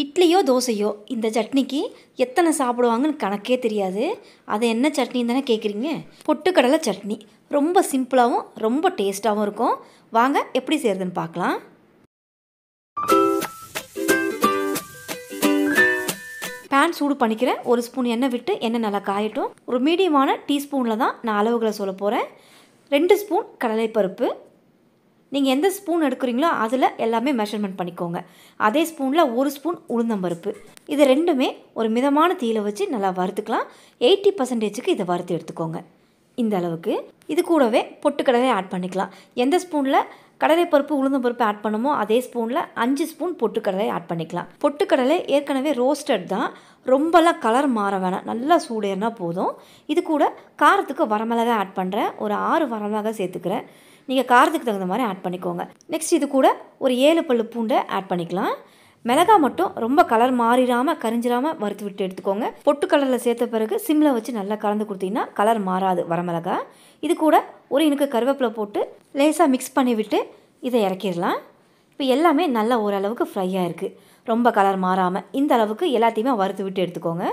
இட்லியோ தோசையோ இந்த சட்னிக்கு எத்தனை சாப்பிடுவாங்கன்னு கணக்கே தெரியாது அது என்ன சட்னின்னு தானே கேட்குறீங்க பொட்டுக்கடலை சட்னி ரொம்ப சிம்பிளாகவும் ரொம்ப டேஸ்ட்டாகவும் இருக்கும் வாங்க எப்படி செய்கிறதுன்னு பார்க்கலாம் பேன் சூடு பண்ணிக்கிறேன் ஒரு ஸ்பூன் எண்ணெய் விட்டு எண்ணெய் நல்லா காயட்டும் ஒரு மீடியமான டீஸ்பூனில் தான் நான் அளவுகளை சொல்ல போகிறேன் ரெண்டு ஸ்பூன் கடலைப்பருப்பு நீங்கள் எந்த ஸ்பூன் எடுக்கிறீங்களோ அதில் எல்லாமே மெஷர்மெண்ட் பண்ணிக்கோங்க அதே ஸ்பூனில் ஒரு ஸ்பூன் உளுந்தம்பருப்பு இது ரெண்டுமே ஒரு மிதமான தீயில வச்சு நல்லா வறுத்துக்கலாம் எயிட்டி பர்சன்டேஜுக்கு இதை வறுத்து எடுத்துக்கோங்க இந்த அளவுக்கு இது கூடவே பொட்டுக்கடலை ஆட் பண்ணிக்கலாம் எந்த ஸ்பூனில் கடலைப்பருப்பு உளுந்தம்பருப்பு ஆட் பண்ணுமோ அதே ஸ்பூனில் அஞ்சு ஸ்பூன் பொட்டுக்கடலை ஆட் பண்ணிக்கலாம் பொட்டுக்கடலை ஏற்கனவே ரோஸ்டட் தான் ரொம்பலாம் கலர் மாற வேணாம் நல்லா சூடேறினா போதும் இது கூட காரத்துக்கு வரமிளகாய் ஆட் பண்ணுறேன் ஒரு ஆறு வரமிளகாய் சேர்த்துக்கிறேன் நீங்கள் காரத்துக்கு தகுந்த மாதிரி ஆட் பண்ணிக்கோங்க நெக்ஸ்ட் இது கூட ஒரு ஏழு பல்லு பூண்டை ஆட் பண்ணிக்கலாம் மிளகா மட்டும் ரொம்ப கலர் மாறிடாமல் கரிஞ்சிடாமல் வறுத்து விட்டு எடுத்துக்கோங்க பொட்டு கலரில் சேர்த்த பிறகு சிம்மில் வச்சு நல்லா கலந்து கொடுத்தீங்கன்னா கலர் மாறாது வரமிளகா இது கூட ஒரு இனுக்கு கருவேப்பிலை போட்டு லேசாக மிக்ஸ் பண்ணி விட்டு இதை இறக்கிடலாம் இப்போ எல்லாமே நல்லா ஓரளவுக்கு ஃப்ரையாக இருக்குது ரொம்ப கலர் மாறாமல் இந்த அளவுக்கு எல்லாத்தையுமே வறுத்து விட்டு எடுத்துக்கோங்க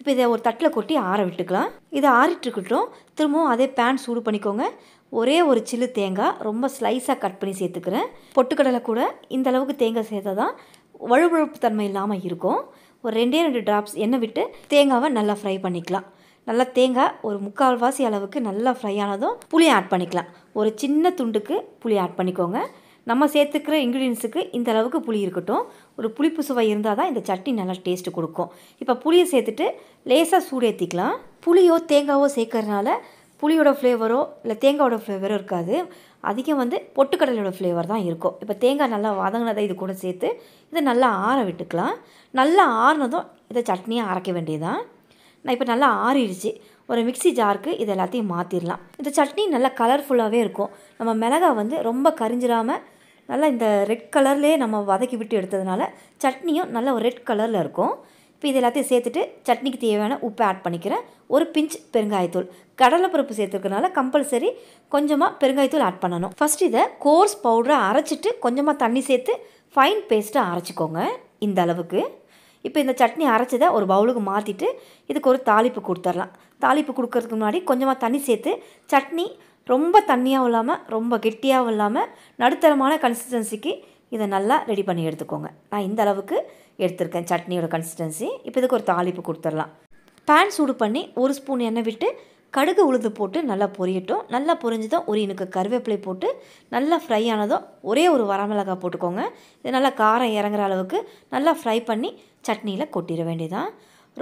இப்போ இதை ஒரு தட்டில் கொட்டி ஆற விட்டுக்கலாம் இதை ஆறிட்டுருக்கட்டும் திரும்பவும் அதே பேன் சூடு பண்ணிக்கோங்க ஒரே ஒரு சில்லு தேங்காய் ரொம்ப ஸ்லைஸாக கட் பண்ணி சேர்த்துக்கிறேன் பொட்டுக்கடலை கூட இந்த அளவுக்கு தேங்காய் சேர்த்தா தான் வழுவழுப்பு தன்மை இல்லாமல் இருக்கும் ஒரு ரெண்டே ரெண்டு ட்ராப்ஸ் எண்ணெய் விட்டு தேங்காவை நல்லா ஃப்ரை பண்ணிக்கலாம் நல்லா தேங்காய் ஒரு முக்கால்வாசி அளவுக்கு நல்லா ஃப்ரை ஆனதும் புளி ஆட் பண்ணிக்கலாம் ஒரு சின்ன துண்டுக்கு புளி ஆட் பண்ணிக்கோங்க நம்ம சேர்த்துக்கிற இன்க்ரீடியன்ஸுக்கு இந்த அளவுக்கு புளி இருக்கட்டும் ஒரு புளிப்பு சுவை இருந்தால் தான் இந்த சட்னி நல்லா டேஸ்ட்டு கொடுக்கும் இப்போ புளியை சேர்த்துட்டு லேசாக சூடேற்றிக்கலாம் புளியோ தேங்காவோ சேர்க்கறதுனால புளியோட ஃப்ளேவரோ இல்லை தேங்காயோட ஃப்ளேவரோ இருக்காது அதிகம் வந்து பொட்டுக்கடலையோட ஃப்ளேவர் தான் இருக்கும் இப்போ தேங்காய் நல்லா வதங்கினதை இது கூட சேர்த்து இதை நல்லா ஆற விட்டுக்கலாம் நல்லா ஆறினதும் இதை சட்னியாக அரைக்க வேண்டியதுதான் நான் இப்போ நல்லா ஆறிடுச்சு ஒரு மிக்சி ஜாருக்கு இது எல்லாத்தையும் மாற்றிடலாம் இந்த சட்னி நல்லா கலர்ஃபுல்லாகவே இருக்கும் நம்ம மிளகா வந்து ரொம்ப கரிஞ்சிடாமல் நல்லா இந்த ரெட் கலர்லேயே நம்ம வதக்கி விட்டு எடுத்ததுனால சட்னியும் நல்லா ஒரு ரெட் கலரில் இருக்கும் இப்போ இது எல்லாத்தையும் சேர்த்துட்டு சட்னிக்கு தேவையான உப்பு ஆட் பண்ணிக்கிறேன் ஒரு பிஞ்ச் பெருங்காயத்தூள் கடலைப்பருப்பு சேர்த்துருக்கனால கம்பல்சரி கொஞ்சமாக பெருங்காயத்தூள் ஆட் பண்ணணும் ஃபஸ்ட் இதை கோர்ஸ் பவுடரை அரைச்சிட்டு கொஞ்சமாக தண்ணி சேர்த்து ஃபைன் பேஸ்ட்டாக அரைச்சிக்கோங்க இந்த அளவுக்கு இப்போ இந்த சட்னி அரைச்சதை ஒரு பவுலுக்கு மாற்றிட்டு இதுக்கு ஒரு தாளிப்பு கொடுத்துர்லாம் தாளிப்பு கொடுக்கறதுக்கு முன்னாடி கொஞ்சமாக தண்ணி சேர்த்து சட்னி ரொம்ப தண்ணியாகவும் இல்லாமல் ரொம்ப கெட்டியாகவும் இல்லாமல் நடுத்தரமான கன்சிஸ்டன்சிக்கு இதை நல்லா ரெடி பண்ணி எடுத்துக்கோங்க நான் இந்த அளவுக்கு எடுத்திருக்கேன் சட்னியோட கன்சிஸ்டன்சி இப்போ இதுக்கு ஒரு தாளிப்பு கொடுத்துர்லாம் பேன் சூடு பண்ணி ஒரு ஸ்பூன் எண்ணெய் விட்டு கடுகு உளுது போட்டு நல்லா பொரியட்டும் நல்லா பொரிஞ்சதும் ஒரு இனுக்கு கருவேப்பிலை போட்டு நல்லா ஃப்ரை ஆனதும் ஒரே ஒரு வரமிளகாய் போட்டுக்கோங்க இது நல்லா காரம் இறங்குற அளவுக்கு நல்லா ஃப்ரை பண்ணி சட்னியில் கொட்டிட வேண்டியதான்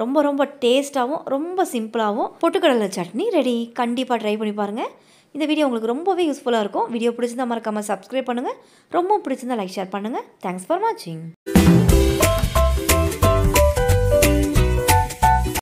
ரொம்ப ரொம்ப டேஸ்ட்டாகவும் ரொம்ப சிம்பிளாகவும் பொட்டுக்கடலை சட்னி ரெடி கண்டிப்பாக ட்ரை பண்ணி பாருங்கள் இந்த வீடியோ உங்களுக்கு ரொம்பவே யூஸ்ஃபுல்லாக இருக்கும் வீடியோ பிடிச்சிருந்தா மறக்காமல் சப்ஸ்கிரைப் பண்ணுங்கள் ரொம்ப பிடிச்சிருந்தா லைக் ஷேர் பண்ணுங்கள் தேங்க்ஸ் ஃபார் வாட்சிங்